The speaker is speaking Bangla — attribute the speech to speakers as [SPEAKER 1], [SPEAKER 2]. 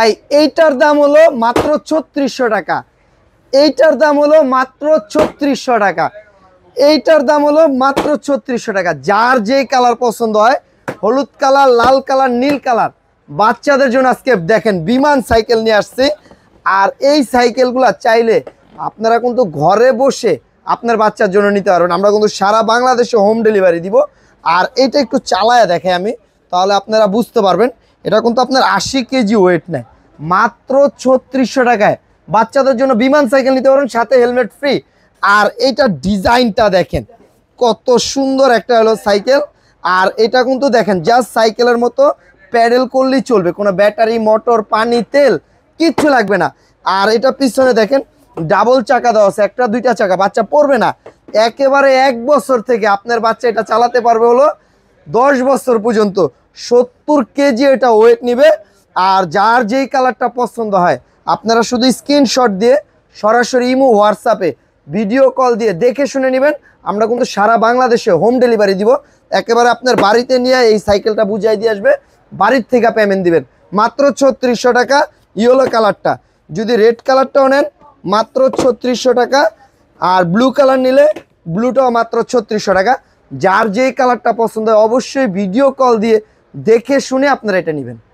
[SPEAKER 1] ভাই এইটার দাম হলো মাত্র ছত্রিশশো টাকা এইটার দাম হলো মাত্র ছত্রিশশো টাকা এইটার দাম হলো মাত্র ছত্রিশশো টাকা যার যে কালার পছন্দ হয় হলুদ কালার লাল কালার নীল কালার বাচ্চাদের জন্য আজকে দেখেন বিমান সাইকেল নিয়ে আসছে আর এই সাইকেলগুলো চাইলে আপনারা কিন্তু ঘরে বসে আপনার বাচ্চার জন্য নিতে পারবেন আমরা কিন্তু সারা বাংলাদেশে হোম ডেলিভারি দিব আর এটা একটু চালায় দেখে আমি তাহলে আপনারা বুঝতে পারবেন এটা কিন্তু আপনার আশি কেজি ওয়েট নেয় মাত্র ছত্রিশশো টাকায় বাচ্চাদের জন্য বিমান সাইকেল নিতে পারেন সাথে হেলমেট ফ্রি আর এটা ডিজাইনটা দেখেন কত সুন্দর একটা হলো সাইকেল আর এটা কিন্তু দেখেন জাস্ট সাইকেলের মতো প্যাডেল করলেই চলবে কোনো ব্যাটারি মোটর পানি তেল কিচ্ছু লাগবে না আর এটা পিছনে দেখেন ডাবল চাকা দেওয়া আছে একটা দুইটা চাকা বাচ্চা পড়বে না একেবারে এক বছর থেকে আপনার বাচ্চা এটা চালাতে পারবে হলো দশ বছর পর্যন্ত সত্তর কেজি এটা ওয়েট নিবে আর যার যেই কালারটা পছন্দ হয় আপনারা শুধু স্ক্রিনশট দিয়ে সরাসরি ইমো হোয়াটসঅ্যাপে ভিডিও কল দিয়ে দেখে শুনে নেবেন আমরা কিন্তু সারা বাংলাদেশে হোম ডেলিভারি দিব একেবারে আপনার বাড়িতে নিয়ে এই সাইকেলটা বুঝাই দিয়ে আসবে বাড়ির থেকে পেমেন্ট দিবেন মাত্র ছত্রিশশো টাকা ইয়েলো কালারটা যদি রেড কালারটাও নেন মাত্র ছত্রিশশো টাকা আর ব্লু কালার নিলে ব্লুটাও মাত্র ছত্রিশশো টাকা যার যেই কালারটা পছন্দ হয় অবশ্যই ভিডিও কল দিয়ে দেখে শুনে আপনারা এটা নেবেন